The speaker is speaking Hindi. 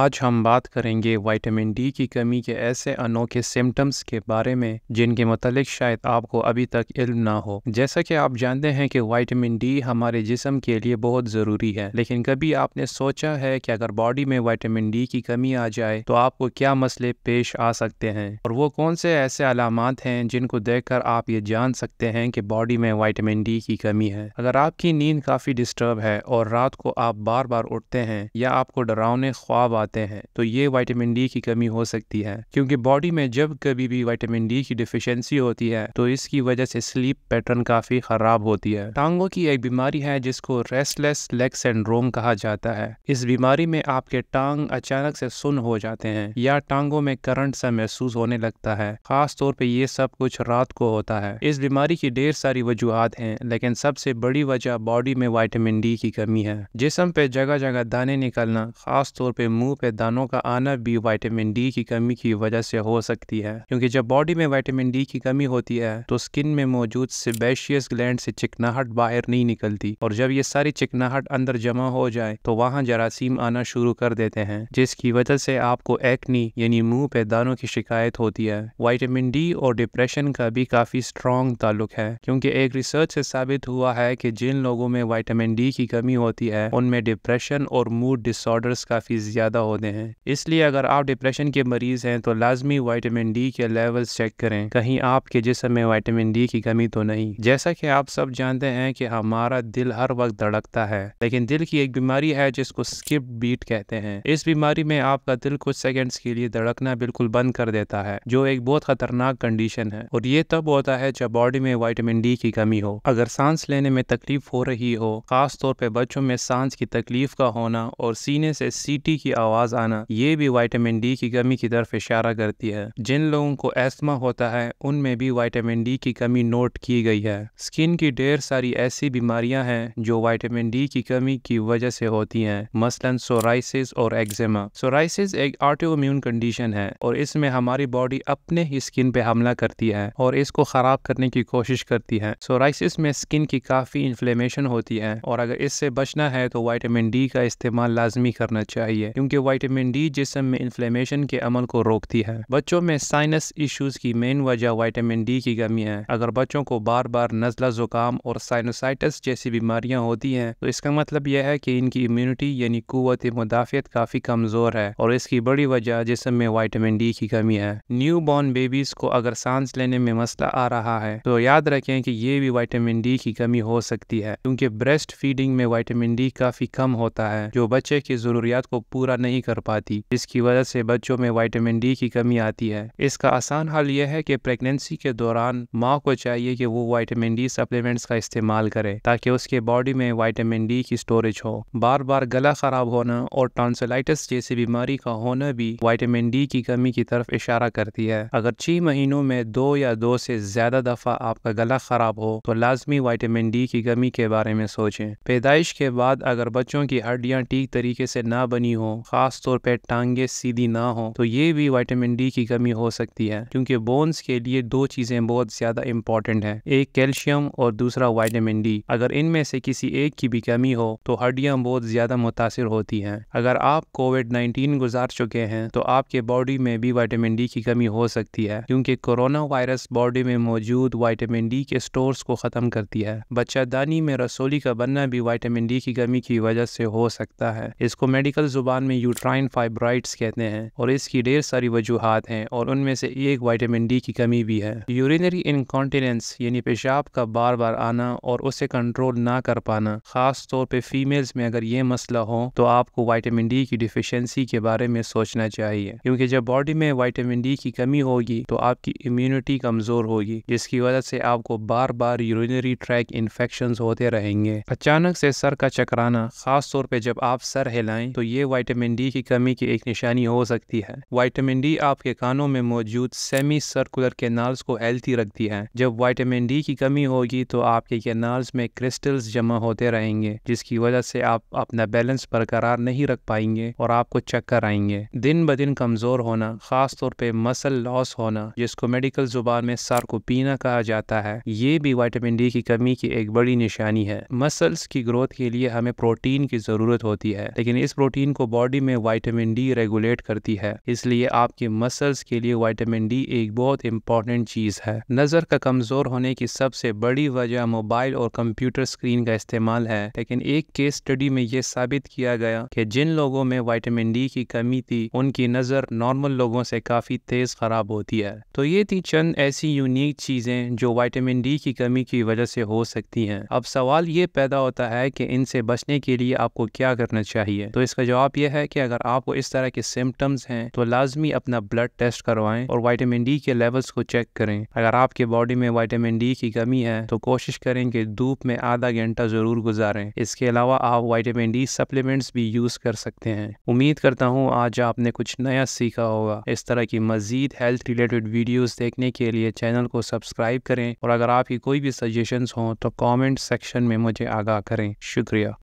आज हम बात करेंगे विटामिन डी की कमी के ऐसे अनोखे सिम्टम्स के बारे में जिनके मतलब शायद आपको अभी तक इल्म ना हो जैसा कि आप जानते हैं कि विटामिन डी हमारे जिसम के लिए बहुत ज़रूरी है लेकिन कभी आपने सोचा है कि अगर बॉडी में विटामिन डी की कमी आ जाए तो आपको क्या मसले पेश आ सकते हैं और वो कौन से ऐसे अलामत हैं जिनको देख कर आप ये जान सकते हैं कि बॉडी में वाइटामिन डी की कमी है अगर आपकी नींद काफ़ी डिस्टर्ब है और रात को आप बार बार उठते हैं या आपको डरावने ख्वाब पाते हैं तो ये वाइटामिन डी की कमी हो सकती है क्योंकि बॉडी में जब कभी भी वाइटामिन डी की डिफिशेंसी होती है तो इसकी वजह से स्लीप पैटर्न काफ़ी ख़राब होती है टांगों की एक बीमारी है जिसको रेस्टलेस लेग सिंड्रोम कहा जाता है इस बीमारी में आपके टांग अचानक से सुन हो जाते हैं या टांगों में करंट सा महसूस होने लगता है खास तौर पर यह सब कुछ रात को होता है इस बीमारी की ढेर सारी वजूहत हैं लेकिन सबसे बड़ी वजह बॉडी में वाइटामिन डी की कमी है जिसम पे जगह जगह दाने निकलना खास तौर पे मुंह मुंह पे दानों का आना भी वाइटामिन डी की कमी की वजह से हो सकती है क्योंकि जब बॉडी में वाइटामिन डी की कमी होती है तो स्किन में मौजूद सिबेशियस ग्लैंड से चिकनाहट बाहर नहीं निकलती और जब ये सारी चिकनाहट अंदर जमा हो जाए तो वहाँ जरासीम आना शुरू कर देते हैं जिसकी वजह से आपको एक्नी यानी मुंह पे दानों की शिकायत होती है वाइटामिन डी और डिप्रेशन का भी काफी स्ट्रॉन्ग ताल्लुक है क्योंकि एक रिसर्च से साबित हुआ है कि जिन लोगों में वाइटामिन डी की कमी होती है उनमें डिप्रेशन और मूड डिसऑर्डर्स काफी ज्यादा ज़्यादा होते हैं इसलिए अगर आप डिप्रेशन के मरीज़ हैं तो लाजमी वाइटामिन डी के लेवल्स चेक करें कहीं आपके जिसम में वाइटामिन डी की कमी तो नहीं जैसा कि आप सब जानते हैं कि हमारा दिल हर वक्त धड़कता है लेकिन दिल की एक बीमारी है जिसको स्किप बीट कहते हैं इस बीमारी में आपका दिल कुछ सेकेंड्स के लिए धड़कना बिल्कुल बंद कर देता है जो एक बहुत खतरनाक कंडीशन है और ये तब होता है जब बॉडी में वाइटामिन डी की कमी हो अगर सांस लेने में तकलीफ हो रही हो खास तौर पर बच्चों में सांस की तकलीफ का होना और सीने से सीटी की आवाज़ आना ये भी वाइटामिन डी की कमी की तरफ इशारा करती है जिन लोगों को एस्मा होता है उनमें भी वाइटामिन डी की कमी नोट की गई है स्किन की ढेर सारी ऐसी बीमारियां हैं जो वाइटामिन डी की कमी की वजह से होती हैं मसलन सोराइसिस और एक्जेमा सोराइसिस एक ऑटो इम्यून कंडीशन है और इसमें हमारी बॉडी अपने ही स्किन पे हमला करती है और इसको खराब करने की कोशिश करती है सोराइसिस में स्किन की काफ़ी इन्फ्लेमेशन होती है और अगर इससे बचना है तो वाइटामिन डी का इस्तेमाल लाजमी करना चाहिए क्योंकि क्योंकि वाइटामिन डी जिसम में इन्फ्लेमेशन के अमल को रोकती है बच्चों में साइनस इश्यूज की मेन वजह वाइटामिन डी की कमी है अगर बच्चों को बार बार नजला जुकाम और साइनोसाइटस जैसी बीमारियां होती हैं तो इसका मतलब यह है कि इनकी इम्यूनिटी यानी कुत मुदाफियत काफी कमजोर है और इसकी बड़ी वजह जिसम में वाइटामिन डी की कमी है न्यू बॉर्न बेबीज को अगर सांस लेने में मसला आ रहा है तो याद रखें कि ये भी वाइटामिन डी की कमी हो सकती है क्योंकि ब्रेस्ट फीडिंग में वाइटामिन डी काफी कम होता है जो बच्चे की जरूरियात को पूरा नहीं कर पाती जिसकी वजह से बच्चों में वाइटामिन डी की कमी आती है इसका आसान हल यह है कि प्रेगनेंसी के दौरान माँ को चाहिए कि वो वाइटामिन डी सप्लीमेंट्स का इस्तेमाल करे ताकि उसके बॉडी में वाइटामिन डी की स्टोरेज हो बार बार गला खराब होना और टॉन्सलाइटिस जैसी बीमारी का होना भी वाइटामिन डी की कमी की तरफ इशारा करती है अगर छह महीनों में दो या दो से ज्यादा दफा आपका गला खराब हो तो लाजमी वाइटामिन डी की कमी के बारे में सोचें पैदाइश के बाद अगर बच्चों की हड्डियां ठीक तरीके से ना बनी हो खास तौर पर टांगे सीधी ना हो तो ये भी वाइटामिन डी की कमी हो सकती है क्योंकि बोन्स के लिए दो चीज़ें बहुत ज़्यादा इंपॉर्टेंट हैं एक कैल्शियम और दूसरा वाइटामिन डी अगर इनमें से किसी एक की भी कमी हो तो हड्डियाँ बहुत ज़्यादा मुतासर होती हैं अगर आप कोविड नाइन्टीन गुजार चुके हैं तो आपके बॉडी में भी वाइटामिन डी की कमी हो सकती है क्योंकि कोरोना वायरस बॉडी में मौजूद वाइटामिन डी के स्टोर्स को ख़त्म करती है बच्चादानी में रसोली का बनना भी वाइटामिन डी की कमी की वजह से हो सकता है इसको मेडिकल जुबान में यूट्राइन फाइब्राइट्स कहते हैं और इसकी ढेर सारी वजूहत हैं और उनमें से एक वाइटामिन डी की कमी भी है यूरिनरी इनकॉन्टिनेंस यानी पेशाब का बार बार आना और उसे कंट्रोल ना कर पाना खास तौर पे फीमेल्स में अगर ये मसला हो तो आपको वाइटामिन डी की डिफिशेंसी के बारे में सोचना चाहिए क्योंकि जब बॉडी में वाइटामिन डी की कमी होगी तो आपकी इम्यूनिटी कमजोर होगी जिसकी वजह से आपको बार बार यूरिनरी ट्रैक इन्फेक्शन होते रहेंगे अचानक से सर का चकराना खास तौर पर जब आप सर हिलाएं तो ये वाइटामिन विटामिन डी की कमी की एक निशानी हो सकती है वाइटामिन डी आपके कानों में मौजूद सेमी सर्कुलर केनाल्स को हेल्थी रखती है जब वाइटामिन डी की कमी होगी तो आपके केनाल्स में क्रिस्टल्स जमा होते रहेंगे जिसकी वजह से आप अपना बैलेंस बरकरार नहीं रख पाएंगे और आपको चक्कर आएंगे दिन ब दिन कमजोर होना खास तौर पर मसल लॉस होना जिसको मेडिकल जुबान में सार्कोपीना कहा जाता है ये भी वाइटामिन डी की कमी की एक बड़ी निशानी है मसल्स की ग्रोथ के लिए हमें प्रोटीन की जरूरत होती है लेकिन इस प्रोटीन को बॉडी में वाइटामिन डी रेगुलेट करती है इसलिए आपके मसल्स के लिए वाइटामिन डी एक बहुत इंपॉर्टेंट चीज़ है नज़र का कमज़ोर होने की सबसे बड़ी वजह मोबाइल और कंप्यूटर स्क्रीन का इस्तेमाल है लेकिन एक केस स्टडी में यह साबित किया गया कि जिन लोगों में वाइटामिन डी की कमी थी उनकी नज़र नॉर्मल लोगों से काफ़ी तेज़ ख़राब होती है तो ये थी चंद ऐसी यूनिक चीज़ें जो वाइटामिन डी की कमी की वजह से हो सकती हैं अब सवाल ये पैदा होता है कि इनसे बचने के लिए आपको क्या करना चाहिए तो इसका जवाब यह है है कि अगर आपको इस तरह के सिम्टम्स हैं तो लाजमी अपना ब्लड टेस्ट करवाएं और वाइटामिन डी के लेवल्स को चेक करें अगर आपके बॉडी में वाइटामिन डी की कमी है तो कोशिश करें कि धूप में आधा घंटा जरूर गुजारें इसके अलावा आप वाइटामिन डी सप्लीमेंट्स भी यूज कर सकते हैं उम्मीद करता हूँ आज आपने कुछ नया सीखा होगा इस तरह की मजीद हेल्थ रिलेटेड वीडियोज देखने के लिए चैनल को सब्सक्राइब करें और अगर आपकी कोई भी सजेशन हों तो कॉमेंट सेक्शन में मुझे आगाह करें शुक्रिया